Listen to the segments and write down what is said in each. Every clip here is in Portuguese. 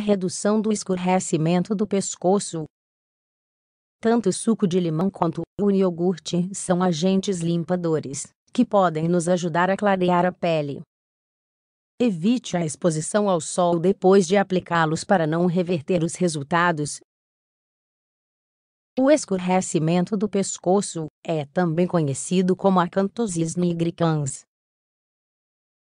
redução do escurecimento do pescoço. Tanto o suco de limão quanto o iogurte são agentes limpadores, que podem nos ajudar a clarear a pele. Evite a exposição ao sol depois de aplicá-los para não reverter os resultados. O escurecimento do pescoço é também conhecido como acantose nigricans.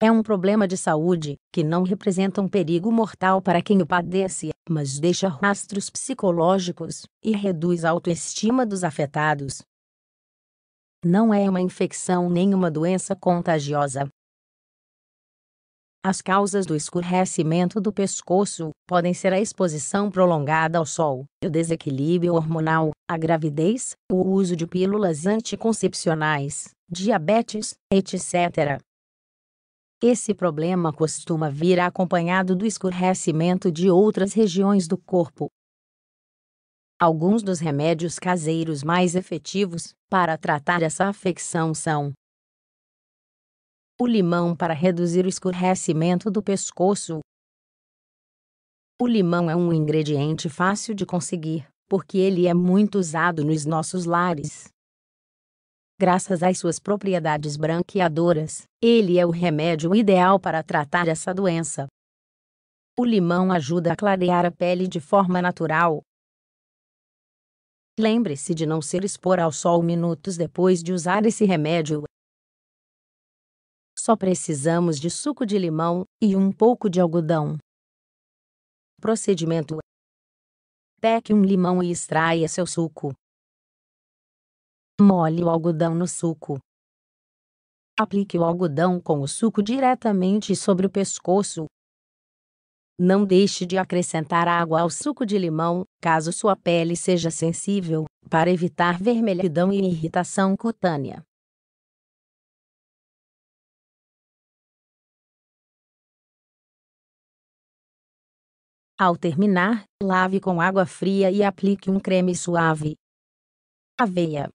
É um problema de saúde, que não representa um perigo mortal para quem o padece, mas deixa rastros psicológicos e reduz a autoestima dos afetados. Não é uma infecção nem uma doença contagiosa. As causas do escurecimento do pescoço podem ser a exposição prolongada ao sol, o desequilíbrio hormonal, a gravidez, o uso de pílulas anticoncepcionais, diabetes, etc. Esse problema costuma vir acompanhado do escurecimento de outras regiões do corpo. Alguns dos remédios caseiros mais efetivos para tratar essa afecção são o limão para reduzir o escurecimento do pescoço. O limão é um ingrediente fácil de conseguir, porque ele é muito usado nos nossos lares. Graças às suas propriedades branqueadoras, ele é o remédio ideal para tratar essa doença. O limão ajuda a clarear a pele de forma natural. Lembre-se de não ser expor ao sol minutos depois de usar esse remédio. Só precisamos de suco de limão e um pouco de algodão. Procedimento: Peque um limão e extraia seu suco. Molhe o algodão no suco. Aplique o algodão com o suco diretamente sobre o pescoço. Não deixe de acrescentar água ao suco de limão, caso sua pele seja sensível, para evitar vermelhidão e irritação cutânea. Ao terminar, lave com água fria e aplique um creme suave. Aveia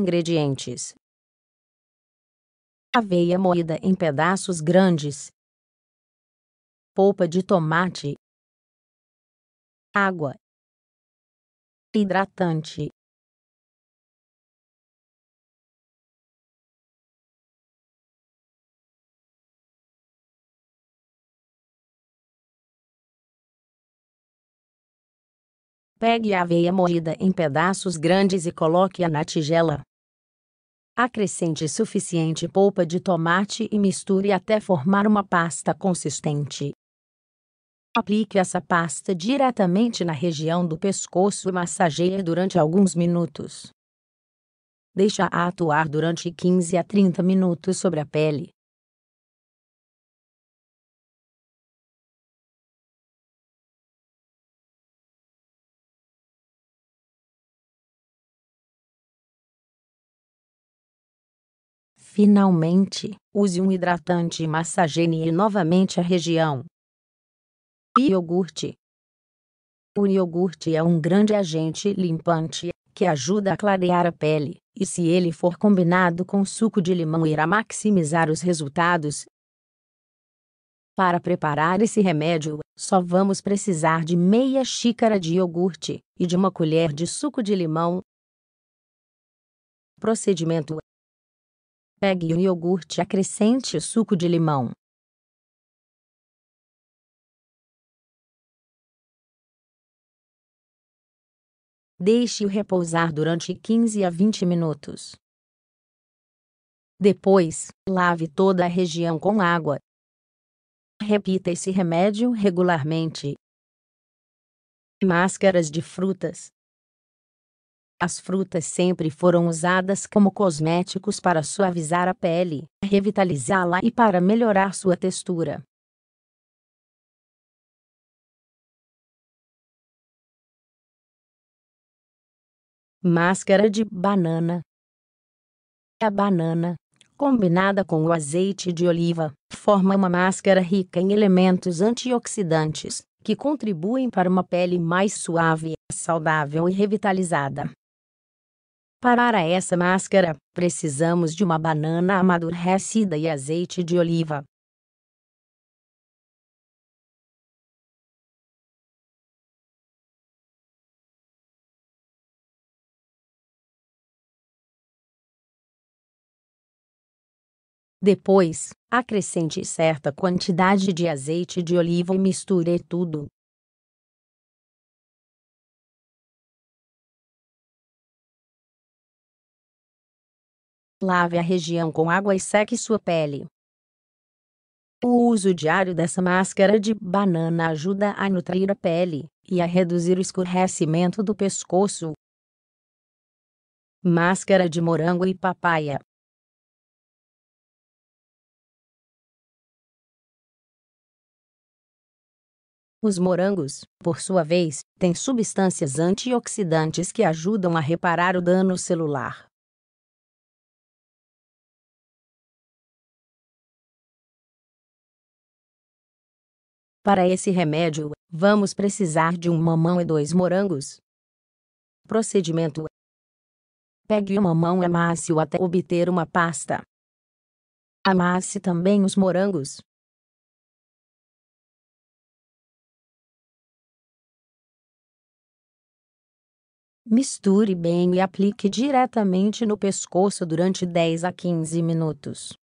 Ingredientes: aveia moída em pedaços grandes, polpa de tomate, água, hidratante. Pegue a aveia moída em pedaços grandes e coloque-a na tigela. Acrescente suficiente polpa de tomate e misture até formar uma pasta consistente. Aplique essa pasta diretamente na região do pescoço e massageie durante alguns minutos. Deixe a atuar durante 15 a 30 minutos sobre a pele. Finalmente, use um hidratante e massageie novamente a região. Iogurte O iogurte é um grande agente limpante que ajuda a clarear a pele, e se ele for combinado com suco de limão irá maximizar os resultados. Para preparar esse remédio, só vamos precisar de meia xícara de iogurte e de uma colher de suco de limão. Procedimento Pegue o iogurte e acrescente o suco de limão. Deixe-o repousar durante 15 a 20 minutos. Depois, lave toda a região com água. Repita esse remédio regularmente. Máscaras de frutas. As frutas sempre foram usadas como cosméticos para suavizar a pele, revitalizá-la e para melhorar sua textura. Máscara de banana. A banana, combinada com o azeite de oliva, forma uma máscara rica em elementos antioxidantes, que contribuem para uma pele mais suave, saudável e revitalizada. Para essa máscara, precisamos de uma banana amadurecida e azeite de oliva. Depois, acrescente certa quantidade de azeite de oliva e misture tudo. Lave a região com água e seque sua pele. O uso diário dessa máscara de banana ajuda a nutrir a pele e a reduzir o escurecimento do pescoço. Máscara de morango e papaya. Os morangos, por sua vez, têm substâncias antioxidantes que ajudam a reparar o dano celular. Para esse remédio, vamos precisar de um mamão e dois morangos. Procedimento: Pegue o mamão e amasse-o até obter uma pasta. Amasse também os morangos. Misture bem e aplique diretamente no pescoço durante 10 a 15 minutos.